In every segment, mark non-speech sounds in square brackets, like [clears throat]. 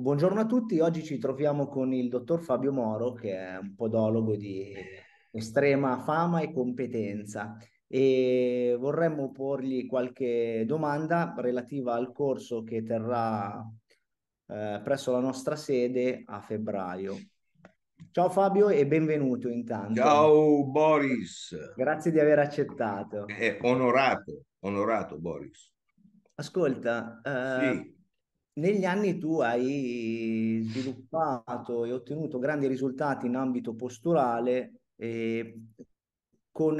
buongiorno a tutti. Oggi ci troviamo con il dottor Fabio Moro, che è un podologo di estrema fama e competenza e vorremmo porgli qualche domanda relativa al corso che terrà eh, presso la nostra sede a febbraio. Ciao Fabio e benvenuto intanto. Ciao Boris. Grazie di aver accettato. Eh, onorato, onorato Boris. Ascolta, eh, sì negli anni tu hai sviluppato e ottenuto grandi risultati in ambito posturale ehm, eh, con,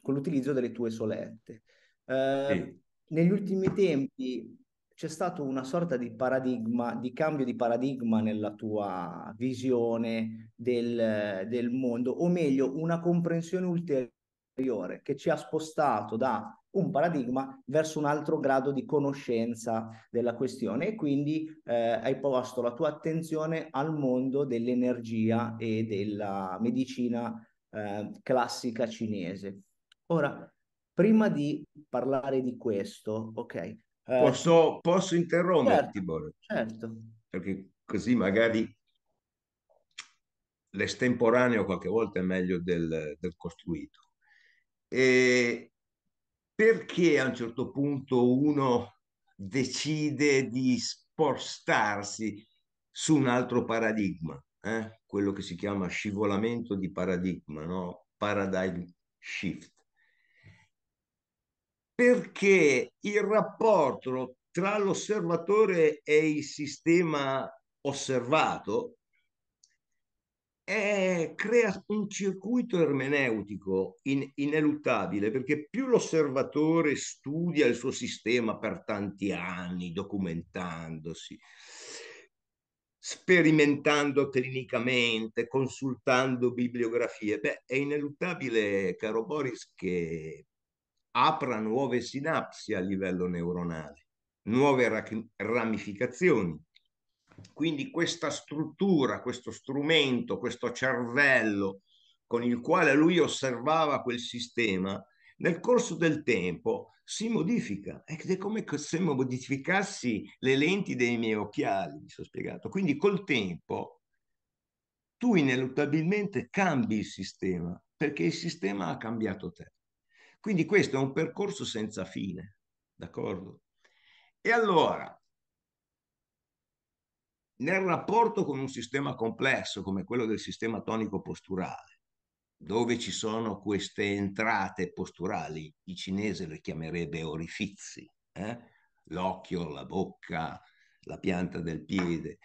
con, l'utilizzo delle tue solette. Eh, sì. Negli ultimi tempi c'è stato una sorta di paradigma, di cambio di paradigma nella tua visione del, del mondo, o meglio, una comprensione ulteriore superiore che ci ha spostato da un paradigma verso un altro grado di conoscenza della questione e quindi eh, hai posto la tua attenzione al mondo dell'energia e della medicina eh, classica cinese. Ora, prima di parlare di questo, ok. posso, eh, posso interromperti, certo, Boris? certo. Perché così magari l'estemporaneo qualche volta è meglio del, del costruito. Eh, perché a un certo punto uno decide di spostarsi su un altro paradigma, eh? quello che si chiama scivolamento di paradigma, no? paradigm shift? Perché il rapporto tra l'osservatore e il sistema osservato è, crea un circuito ermeneutico in, ineluttabile perché più l'osservatore studia il suo sistema per tanti anni, documentandosi, sperimentando clinicamente, consultando bibliografie, beh, è ineluttabile, caro Boris, che apra nuove sinapsi a livello neuronale, nuove ramificazioni quindi questa struttura, questo strumento, questo cervello con il quale lui osservava quel sistema, nel corso del tempo si modifica. Ed è come se modificassi le lenti dei miei occhiali, mi sono spiegato. Quindi col tempo tu ineluttabilmente cambi il sistema, perché il sistema ha cambiato te. Quindi questo è un percorso senza fine, d'accordo? E allora, nel rapporto con un sistema complesso come quello del sistema tonico posturale, dove ci sono queste entrate posturali, il cinese le chiamerebbe orifizi, eh? l'occhio, la bocca, la pianta del piede.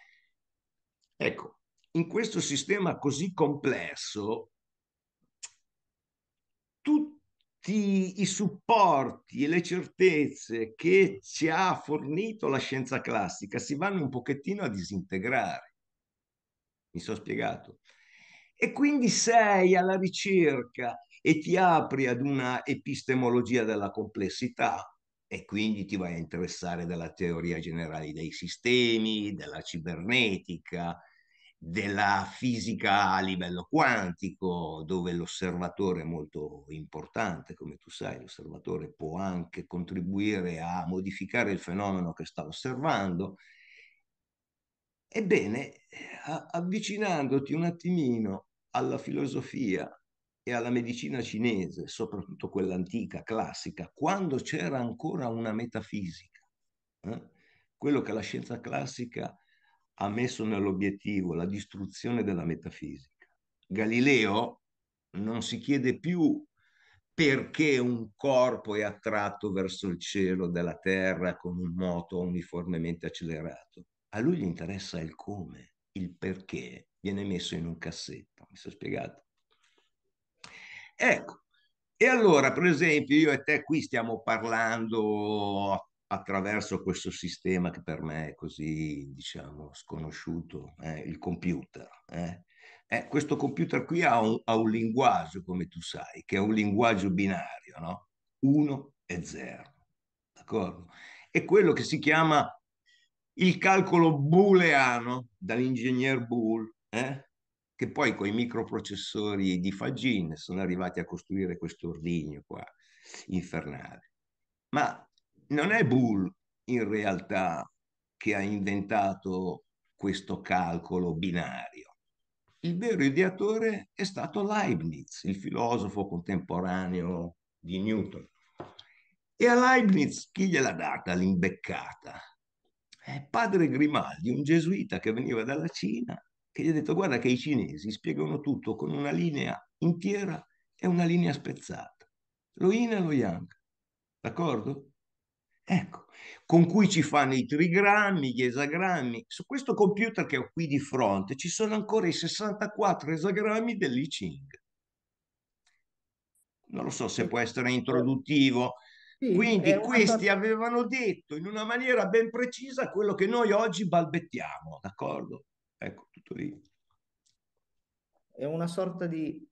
Ecco, in questo sistema così complesso, tutto tutti i supporti e le certezze che ci ha fornito la scienza classica si vanno un pochettino a disintegrare. Mi sono spiegato. E quindi sei alla ricerca e ti apri ad una epistemologia della complessità e quindi ti vai a interessare della teoria generale dei sistemi, della cibernetica, della fisica a livello quantico, dove l'osservatore è molto importante, come tu sai, l'osservatore può anche contribuire a modificare il fenomeno che sta osservando. Ebbene, avvicinandoti un attimino alla filosofia e alla medicina cinese, soprattutto quella antica, classica, quando c'era ancora una metafisica, eh? quello che la scienza classica ha messo nell'obiettivo la distruzione della metafisica. Galileo non si chiede più perché un corpo è attratto verso il cielo della terra con un moto uniformemente accelerato. A lui gli interessa il come, il perché viene messo in un cassetto, mi sono spiegato. Ecco, e allora per esempio io e te qui stiamo parlando attraverso questo sistema che per me è così, diciamo, sconosciuto, eh, il computer. Eh. Eh, questo computer qui ha un, ha un, linguaggio, come tu sai, che è un linguaggio binario, no? 1 e 0, d'accordo? È quello che si chiama il calcolo booleano dall'ingegner Boole, eh? che poi con i microprocessori di Fagin sono arrivati a costruire questo ordigno qua infernale. Ma non è Bull in realtà che ha inventato questo calcolo binario. Il vero ideatore è stato Leibniz, il filosofo contemporaneo di Newton. E a Leibniz chi gliel'ha data l'imbeccata? È padre Grimaldi, un gesuita che veniva dalla Cina, che gli ha detto guarda che i cinesi spiegano tutto con una linea intiera e una linea spezzata. Lo yin e lo yang, d'accordo? Ecco, con cui ci fanno i trigrammi, gli esagrammi. Su questo computer che ho qui di fronte ci sono ancora i 64 esagrammi dell'I Ching. Non lo so se può essere introduttivo. Sì, Quindi questi una... avevano detto in una maniera ben precisa quello che noi oggi balbettiamo, d'accordo? Ecco, tutto lì. È una sorta di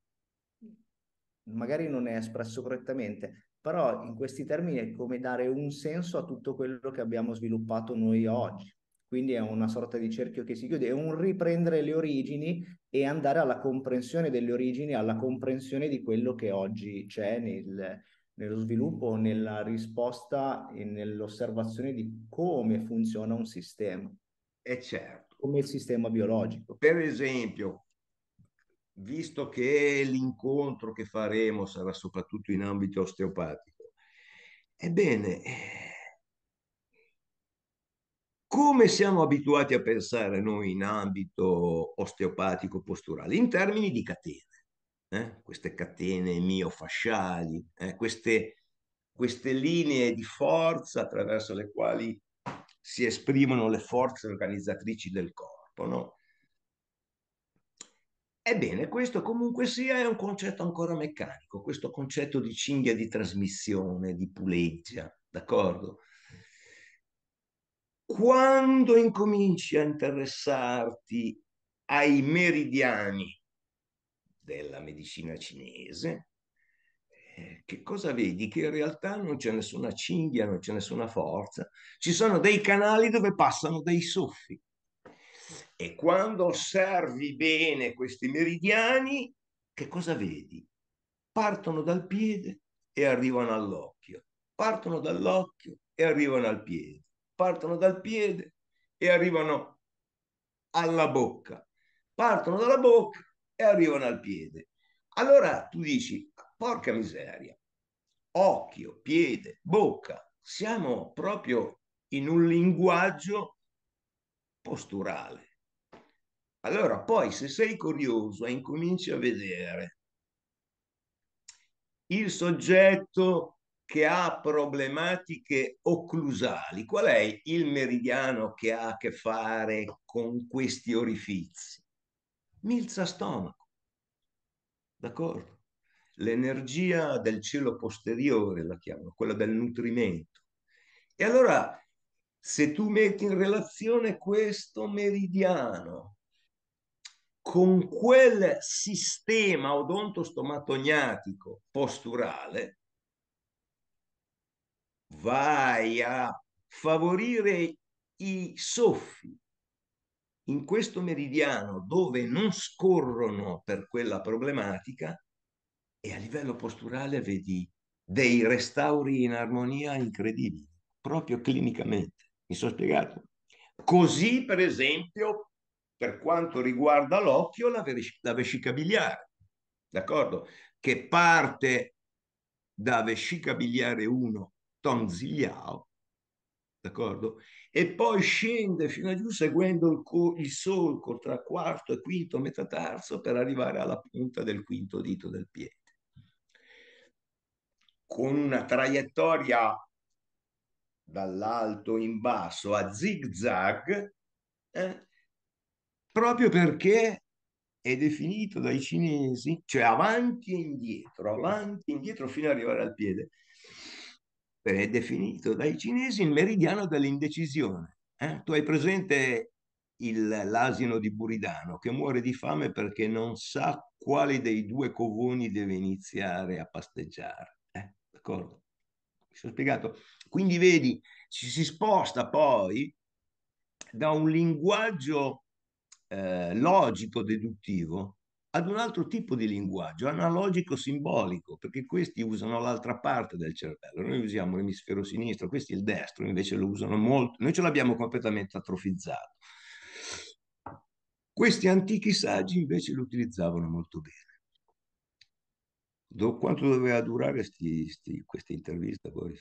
magari non è espresso correttamente, però in questi termini è come dare un senso a tutto quello che abbiamo sviluppato noi oggi. Quindi è una sorta di cerchio che si chiude, è un riprendere le origini e andare alla comprensione delle origini, alla comprensione di quello che oggi c'è nel, nello sviluppo, nella risposta e nell'osservazione di come funziona un sistema. E certo. Come il sistema biologico. Per esempio, visto che l'incontro che faremo sarà soprattutto in ambito osteopatico, ebbene, come siamo abituati a pensare noi in ambito osteopatico posturale? In termini di catene, eh? queste catene miofasciali, eh? queste, queste linee di forza attraverso le quali si esprimono le forze organizzatrici del corpo, no? Ebbene, questo comunque sia è un concetto ancora meccanico, questo concetto di cinghia di trasmissione, di puleggia, d'accordo? Quando incominci a interessarti ai meridiani della medicina cinese, eh, che cosa vedi? Che in realtà non c'è nessuna cinghia, non c'è nessuna forza, ci sono dei canali dove passano dei soffi. E quando osservi bene questi meridiani, che cosa vedi? Partono dal piede e arrivano all'occhio, partono dall'occhio e arrivano al piede, partono dal piede e arrivano alla bocca, partono dalla bocca e arrivano al piede. Allora tu dici, porca miseria, occhio, piede, bocca, siamo proprio in un linguaggio posturale. Allora, poi se sei curioso e eh, incominci a vedere il soggetto che ha problematiche occlusali, qual è il meridiano che ha a che fare con questi orifizi? Milza stomaco, d'accordo? L'energia del cielo posteriore la chiamano, quella del nutrimento. E allora, se tu metti in relazione questo meridiano con quel sistema odontostomatogniatico posturale vai a favorire i soffi in questo meridiano dove non scorrono per quella problematica e a livello posturale vedi dei restauri in armonia incredibili, proprio clinicamente. Mi sono spiegato? Così, per esempio, per quanto riguarda l'occhio la, la vescica biliare, d'accordo? Che parte da vescica biliare 1, tonsilliao, d'accordo? E poi scende fino a giù seguendo il, il solco tra quarto e quinto metatarso per arrivare alla punta del quinto dito del piede. Con una traiettoria dall'alto in basso a zig zag, eh, proprio perché è definito dai cinesi, cioè avanti e indietro, avanti e indietro fino ad arrivare al piede, eh, è definito dai cinesi il meridiano dell'indecisione. Eh? Tu hai presente il, l'asino di Buridano che muore di fame perché non sa quale dei due covoni deve iniziare a pasteggiare. Eh? D'accordo? Mi sono spiegato. Quindi vedi, ci si sposta poi da un linguaggio eh, logico-deduttivo ad un altro tipo di linguaggio, analogico-simbolico, perché questi usano l'altra parte del cervello, noi usiamo l'emisfero sinistro, questi il destro, invece lo usano molto, noi ce l'abbiamo completamente atrofizzato. Questi antichi saggi invece lo utilizzavano molto bene. Do, quanto doveva durare sti, sti, questa intervista poi?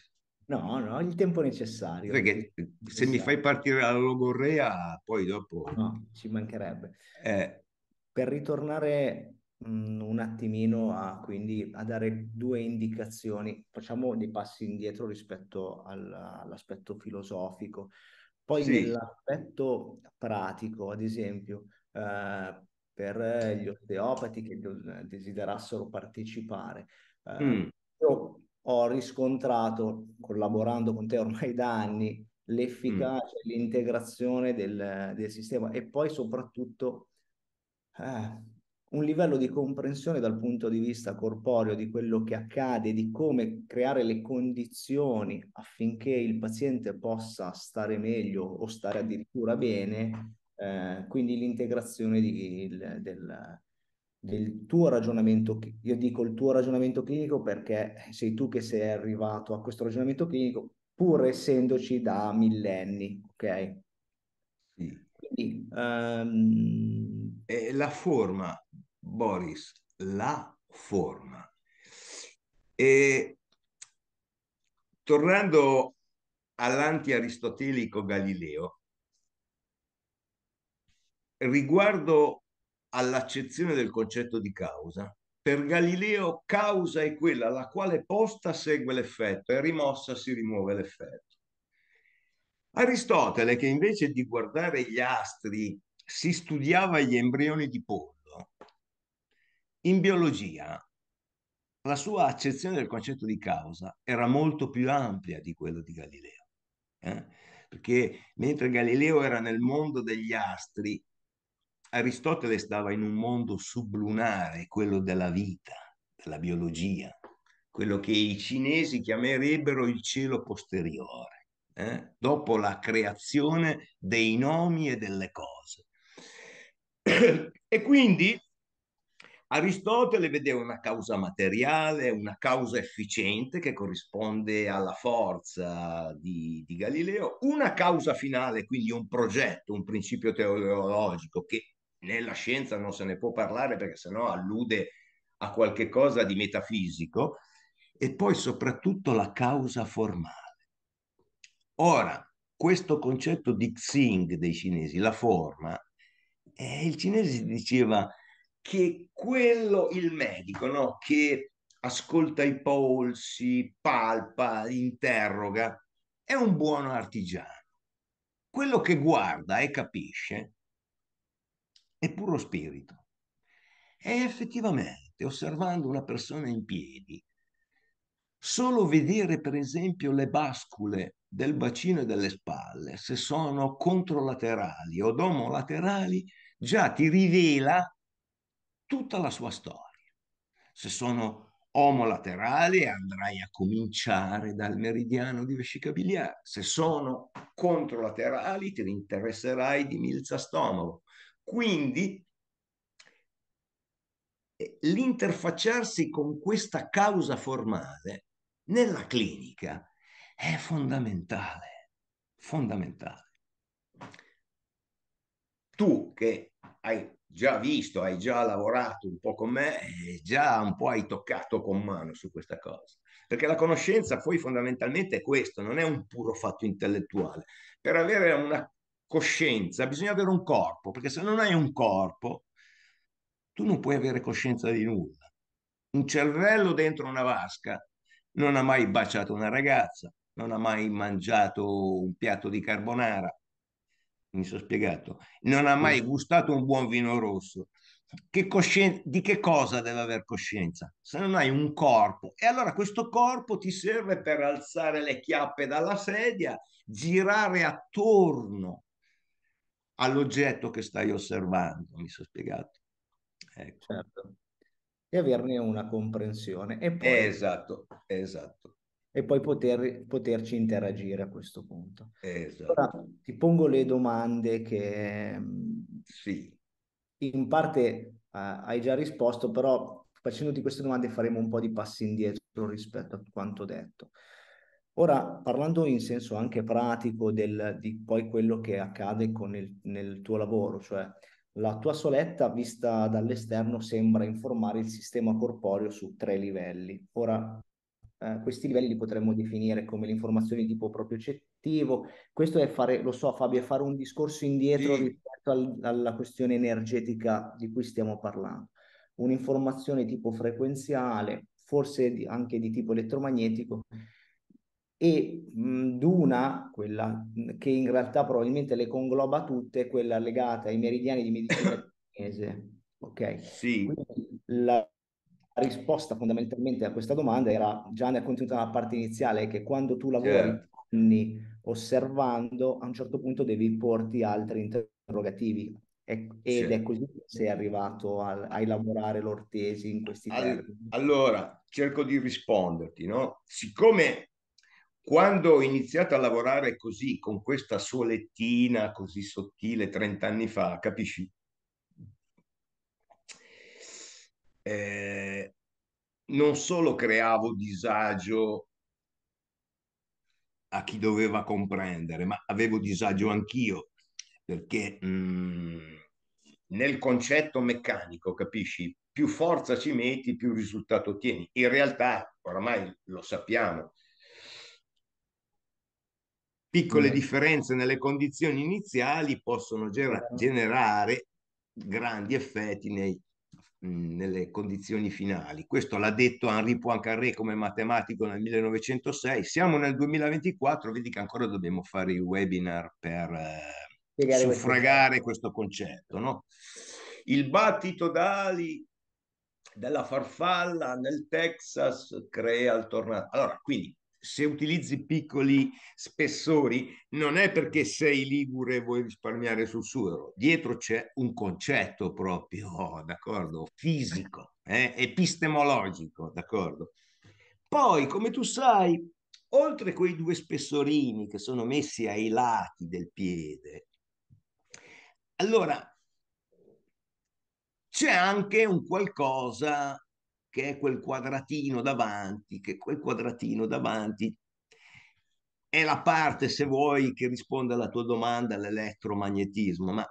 No, no, il tempo necessario. Perché eh, se mi fai partire la logorrea, poi dopo... No, ci mancherebbe. Eh. Per ritornare mh, mm, un attimino a, quindi, a, dare due indicazioni, facciamo dei passi indietro rispetto al, all'aspetto filosofico. Poi sì. nell'aspetto pratico, ad esempio, eh, per gli osteopati che desiderassero partecipare, eh, mm. io ho riscontrato, collaborando con te ormai da anni, l'efficacia, mm. l'integrazione del, del, sistema e poi soprattutto eh, un livello di comprensione dal punto di vista corporeo di quello che accade, di come creare le condizioni affinché il paziente possa stare meglio o stare addirittura bene, eh, quindi l'integrazione di, il, del, del tuo ragionamento, io dico il tuo ragionamento clinico perché sei tu che sei arrivato a questo ragionamento clinico, pur essendoci da millenni, ok? Sì. Quindi, um... eh, la forma, Boris, la forma. E tornando all'anti-aristotelico Galileo, riguardo all'accezione del concetto di causa. Per Galileo causa è quella la quale posta segue l'effetto e rimossa si rimuove l'effetto. Aristotele, che invece di guardare gli astri si studiava gli embrioni di pollo, in biologia la sua accezione del concetto di causa era molto più ampia di quella di Galileo. Eh? Perché mentre Galileo era nel mondo degli astri, Aristotele stava in un mondo sublunare, quello della vita, della biologia, quello che i cinesi chiamerebbero il cielo posteriore, eh? dopo la creazione dei nomi e delle cose. e quindi Aristotele vedeva una causa materiale, una causa efficiente che corrisponde alla forza di, di, Galileo, una causa finale, quindi un progetto, un principio teologico che nella scienza non se ne può parlare perché sennò allude a qualche cosa di metafisico, e poi soprattutto la causa formale. Ora, questo concetto di Xing dei cinesi, la forma, eh, il cinese diceva che quello, il medico, no? che ascolta i polsi, palpa, interroga, è un buono artigiano. Quello che guarda e capisce è puro spirito. E effettivamente, osservando una persona in piedi, solo vedere per esempio le bascule del bacino e delle spalle, se sono controlaterali o domolaterali, già ti rivela tutta la sua storia. Se sono omolaterali andrai a cominciare dal meridiano di vescica biliare. Se sono controlaterali ti interesserai di milza stomaco. Quindi eh, l'interfacciarsi con questa causa formale nella clinica è fondamentale, fondamentale. Tu che hai già visto, hai già lavorato un po' con me, eh, già un po' hai toccato con mano su questa cosa. Perché la conoscenza poi fondamentalmente è questo, non è un puro fatto intellettuale. Per avere una coscienza, bisogna avere un corpo, perché se non hai un corpo, tu non puoi avere coscienza di nulla. Un cervello dentro una vasca non ha mai baciato una ragazza, non ha mai mangiato un piatto di carbonara, mi sono spiegato, non ha mai gustato un buon vino rosso. Che coscien- di che cosa deve avere coscienza? Se non hai un corpo. E allora questo corpo ti serve per alzare le chiappe dalla sedia, girare attorno all'oggetto che stai osservando, mi sono spiegato. Ecco. Certo. E averne una comprensione. E poi... Esatto, esatto e poi poter, poterci interagire a questo punto. Esatto. Allora, ti pongo le domande che sì. in parte uh, hai già risposto, però facendoti queste domande faremo un po' di passi indietro rispetto a quanto detto. Ora, parlando in senso anche pratico del, di poi quello che accade il, nel tuo lavoro, cioè la tua soletta vista dall'esterno sembra informare il sistema corporeo su tre livelli. Ora, eh, questi livelli li potremmo definire come le informazioni di tipo propriocettivo. Questo è fare, lo so Fabio, è fare un discorso indietro sì. rispetto al, alla questione energetica di cui stiamo parlando. Un'informazione tipo frequenziale, forse di, anche di tipo elettromagnetico, e mhmm, d'una, quella mhmm, che in realtà probabilmente le congloba tutte, quella legata ai meridiani di medicina [coughs] cinese. Ok? Sì. Quindi la risposta fondamentalmente a questa domanda era già nel contenuto della parte iniziale, che quando tu lavori certo. anni osservando, a un certo punto devi porti altri interrogativi. ed certo. è così che sei arrivato a, a elaborare l'ortesi in questi All, termini. Allora, cerco di risponderti, no? Siccome quando ho iniziato a lavorare così, con questa solettina così sottile, 30 anni fa, capisci? Eh, non solo creavo disagio a chi doveva comprendere, ma avevo disagio anch'io, perché mh, mm, nel concetto meccanico, capisci? Più forza ci metti, più risultato ottieni. In realtà, oramai lo sappiamo, Piccole mm. differenze nelle condizioni iniziali possono gera- certo. generare grandi effetti nei, mh, mm, nelle condizioni finali. Questo l'ha detto Henri Poincaré come matematico nel 1906. Siamo nel 2024, vedi che ancora dobbiamo fare i webinar per eh, suffragare questo concetto. No? Il battito d'ali della farfalla nel Texas crea il tornado. Allora, quindi se utilizzi piccoli spessori, non è perché sei ligure e vuoi risparmiare sul suolo, dietro c'è un concetto proprio, oh, d'accordo, fisico, eh? epistemologico, d'accordo. Poi, come tu sai, oltre quei due spessorini che sono messi ai lati del piede, allora c'è anche un qualcosa che è quel quadratino davanti, che quel quadratino davanti è la parte, se vuoi, che risponde alla tua domanda, all'elettromagnetismo. Ma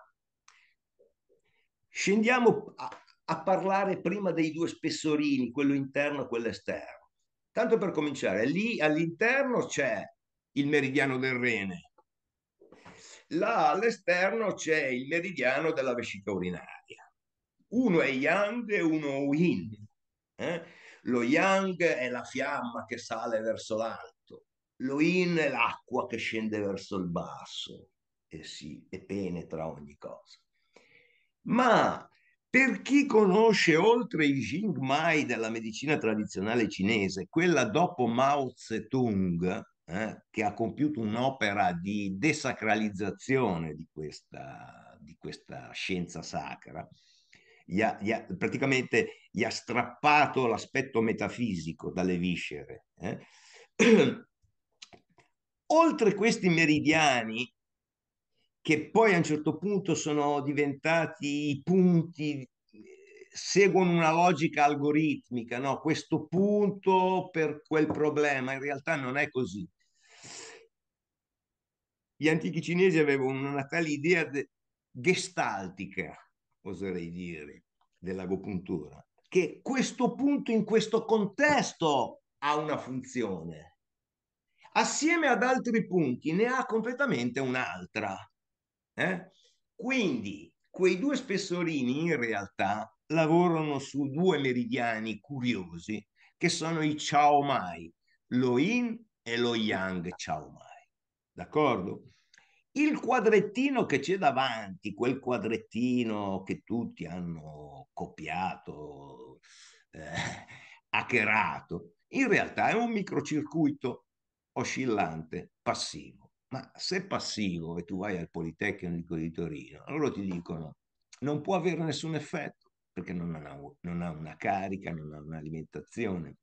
scendiamo a, a parlare prima dei due spessorini, quello interno e quello esterno. Tanto per cominciare, lì all'interno c'è il meridiano del rene, là all'esterno c'è il meridiano della vescica urinaria. Uno è yang e uno yin. Eh? Lo yang è la fiamma che sale verso l'alto, lo yin è l'acqua che scende verso il basso e, si, e penetra ogni cosa. Ma per chi conosce oltre i Jing Mai della medicina tradizionale cinese, quella dopo Mao Zedong, eh, che ha compiuto un'opera di desacralizzazione di questa, di questa scienza sacra, gli ha, gli ha, praticamente gli ha strappato l'aspetto metafisico dalle viscere. Eh? [clears throat] Oltre questi meridiani, che poi a un certo punto sono diventati i punti seguono una logica algoritmica, no? questo punto per quel problema, in realtà non è così. Gli antichi cinesi avevano una tale idea gestaltica, oserei dire, dell'agopuntura, che questo punto in questo contesto ha una funzione. Assieme ad altri punti ne ha completamente un'altra. Eh? Quindi quei due spessorini in realtà lavorano su due meridiani curiosi che sono i Chao Mai, lo Yin e lo Yang Chao Mai. D'accordo? il quadrettino che c'è davanti, quel quadrettino che tutti hanno copiato, eh, hackerato, in realtà è un microcircuito oscillante, passivo. Ma se passivo e tu vai al Politecnico di Torino, loro ti dicono non può avere nessun effetto perché non ha, non ha una carica, non ha un'alimentazione.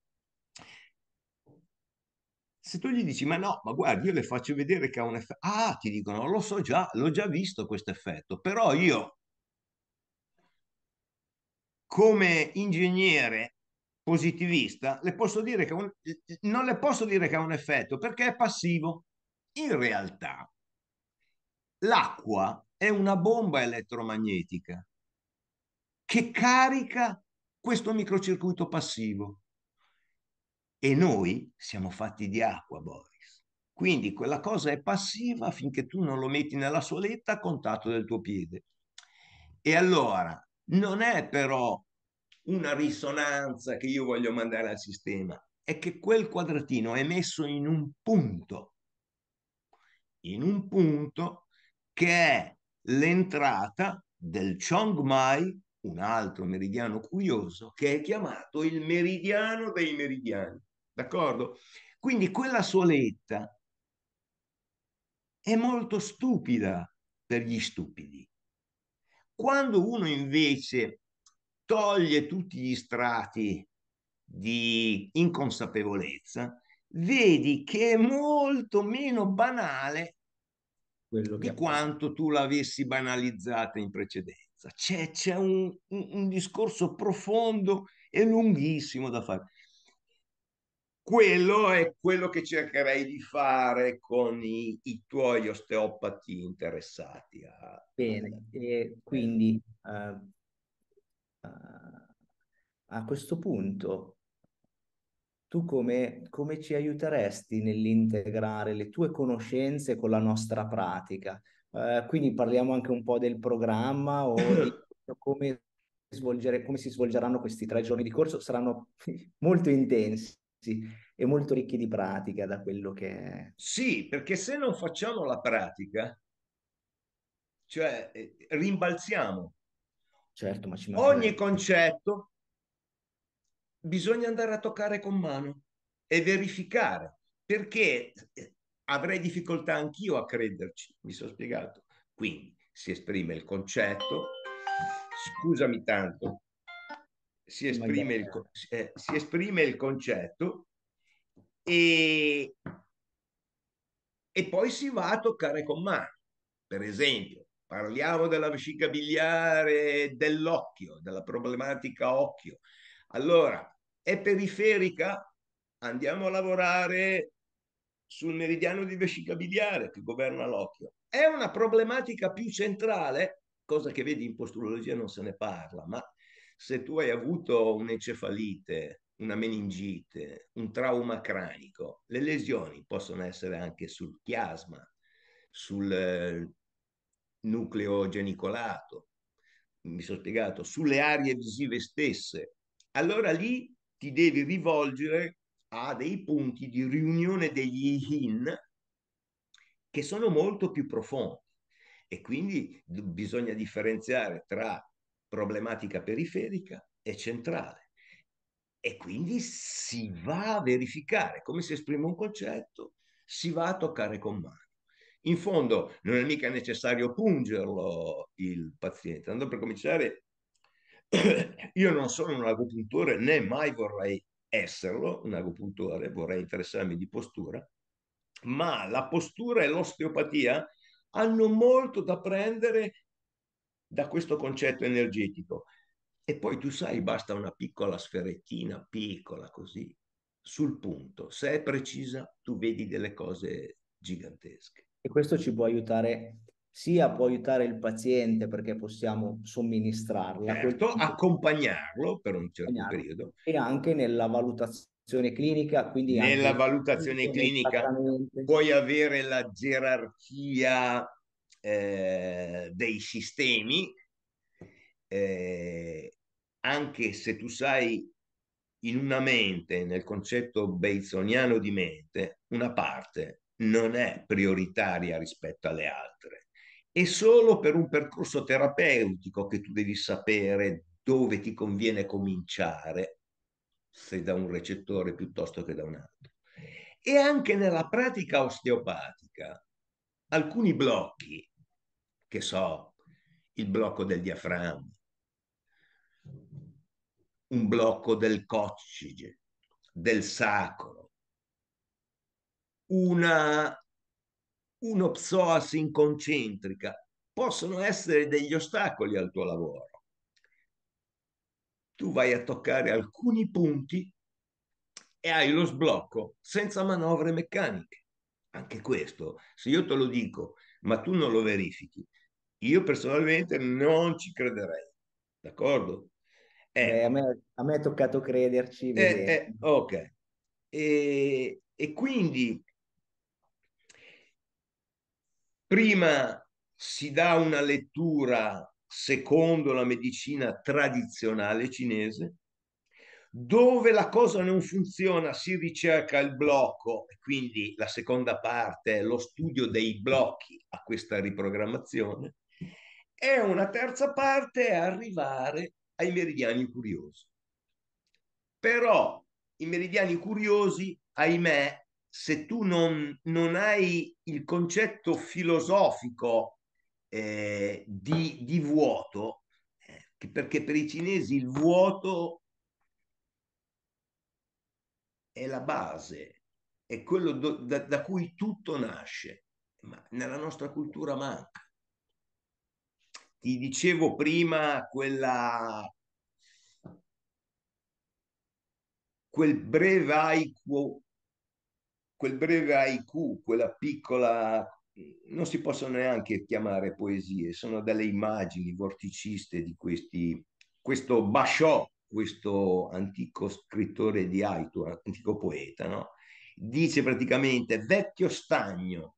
Se tu gli dici, ma no, ma guardi, io le faccio vedere che ha un effetto. Ah, ti dicono, lo so già, l'ho già visto questo effetto, però io come ingegnere positivista le posso dire che un... non le posso dire che ha un effetto perché è passivo. In realtà l'acqua è una bomba elettromagnetica che carica questo microcircuito passivo. E noi siamo fatti di acqua, Boris. Quindi quella cosa è passiva finché tu non lo metti nella soletta a contatto del tuo piede. E allora non è però una risonanza che io voglio mandare al sistema, è che quel quadratino è messo in un punto, in un punto che è l'entrata del Mai, un altro meridiano curioso, che è chiamato il meridiano dei meridiani d'accordo? Quindi quella soletta è molto stupida per gli stupidi. Quando uno invece toglie tutti gli strati di inconsapevolezza, vedi che è molto meno banale Quello di quanto tu l'avessi banalizzata in precedenza. C'è, un, un, un discorso profondo e lunghissimo da fare quello è quello che cercherei di fare con i, i tuoi osteopati interessati. A... Bene, e quindi uh, uh, a questo punto tu come, come, ci aiuteresti nell'integrare le tue conoscenze con la nostra pratica? Uh, quindi parliamo anche un po' del programma o di [coughs] come, svolgere, come si svolgeranno questi tre giorni di corso, saranno [laughs] molto intensi e molto ricchi di pratica da quello che... Sì, perché se non facciamo la pratica, cioè eh, rimbalziamo. Certo, ma ci Ogni concetto bisogna andare a toccare con mano e verificare, perché eh, avrei difficoltà anch'io a crederci, mi sono spiegato. Quindi si esprime il concetto, scusami tanto, si esprime, il, eh, si esprime il concetto e, e poi si va a toccare con mano. Per esempio, parliamo della vescica biliare dell'occhio, della problematica occhio. Allora, è periferica? Andiamo a lavorare sul meridiano di vescica biliare che governa l'occhio. È una problematica più centrale, cosa che vedi in posturologia non se ne parla, ma se tu hai avuto un'encefalite, una meningite, un trauma cranico, le lesioni possono essere anche sul chiasma, sul eh, nucleo genicolato, mi sono spiegato, sulle aree visive stesse. Allora lì ti devi rivolgere a dei punti di riunione degli IHIN che sono molto più profondi e quindi bisogna differenziare tra problematica periferica e centrale. E quindi si va a verificare come si esprime un concetto, si va a toccare con mano. In fondo non è mica necessario pungerlo il paziente, andando per cominciare [coughs] io non sono un agopuntore né mai vorrei esserlo, un agopuntore, vorrei interessarmi di postura, ma la postura e l'osteopatia hanno molto da prendere da questo concetto energetico. E poi tu sai, basta una piccola sferettina, piccola così, sul punto. Se è precisa, tu vedi delle cose gigantesche. E questo ci può aiutare, sia può aiutare il paziente perché possiamo somministrarla. Certo, accompagnarlo per un certo periodo. E anche nella valutazione clinica, quindi nella valutazione clinica puoi avere la gerarchia eh, dei sistemi, eh, anche se tu sai in una mente, nel concetto beizoniano di mente, una parte non è prioritaria rispetto alle altre. E solo per un percorso terapeutico che tu devi sapere dove ti conviene cominciare, se da un recettore piuttosto che da un altro. E anche nella pratica osteopatica, alcuni blocchi che so, il blocco del diaframma, un blocco del coccige, del sacro, una un'opsoasi inconcentrica, possono essere degli ostacoli al tuo lavoro. Tu vai a toccare alcuni punti e hai lo sblocco senza manovre meccaniche. Anche questo, se io te lo dico, ma tu non lo verifichi, io personalmente non ci crederei, d'accordo? Eh, Beh, a, me, a, me, è toccato crederci. Eh, eh, ok. E, e quindi prima si dà una lettura secondo la medicina tradizionale cinese, dove la cosa non funziona si ricerca il blocco, quindi la seconda parte è lo studio dei blocchi a questa riprogrammazione, e una terza parte è arrivare ai meridiani curiosi. Però i meridiani curiosi, ahimè, se tu non, non hai il concetto filosofico eh, di, di, vuoto, eh, perché per i cinesi il vuoto è la base, è quello do, da, da cui tutto nasce, ma nella nostra cultura manca ti dicevo prima quella quel breve IQ quel breve IQ quella piccola non si possono neanche chiamare poesie sono delle immagini vorticiste di questi questo Basciò questo antico scrittore di Haitu antico poeta no? dice praticamente vecchio stagno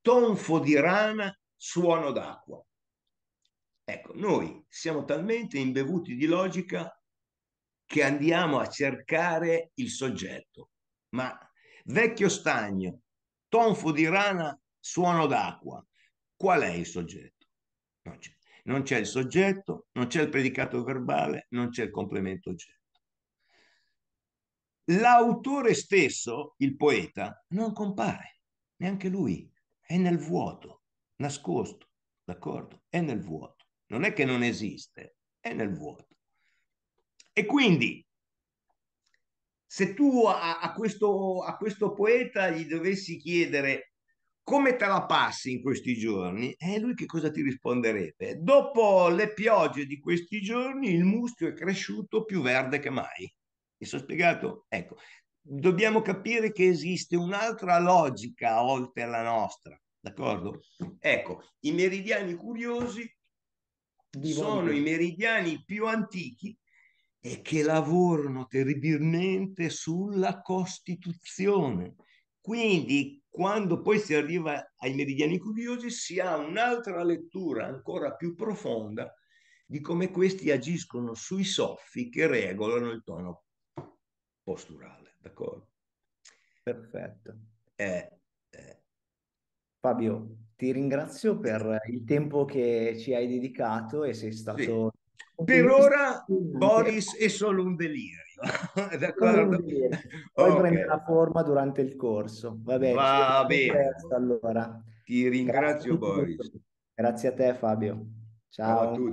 tonfo di rana suono d'acqua noi siamo talmente imbevuti di logica che andiamo a cercare il soggetto, ma vecchio stagno, tonfo di rana, suono d'acqua, qual è il soggetto? Non c'è. Non c'è il soggetto, non c'è il predicato verbale, non c'è il complemento oggetto. L'autore stesso, il poeta, non compare, neanche lui, è nel vuoto, nascosto, d'accordo? È nel vuoto non è che non esiste, è nel vuoto. E quindi, se tu a, a, questo, a questo poeta gli dovessi chiedere come te la passi in questi giorni, e lui che cosa ti risponderebbe? Dopo le piogge di questi giorni, il muschio è cresciuto più verde che mai. Mi sono spiegato? Ecco, dobbiamo capire che esiste un'altra logica oltre alla nostra, d'accordo? Ecco, i meridiani curiosi sono i meridiani più antichi e che lavorano terribilmente sulla Costituzione. Quindi, quando poi si arriva ai meridiani curiosi, si ha un'altra lettura ancora più profonda di come questi agiscono sui soffi che regolano il tono posturale. D'accordo? Perfetto. Eh, eh. Fabio, ti ringrazio per il tempo che ci hai dedicato e sei stato... Sì. Per ora Boris è solo un delirio. [laughs] D'accordo? Un delirio. Poi okay. la forma durante il corso. Va bene. Va bene. allora. Ti ringrazio Grazie Boris. Grazie a te Fabio. Ciao, Ciao a tutti.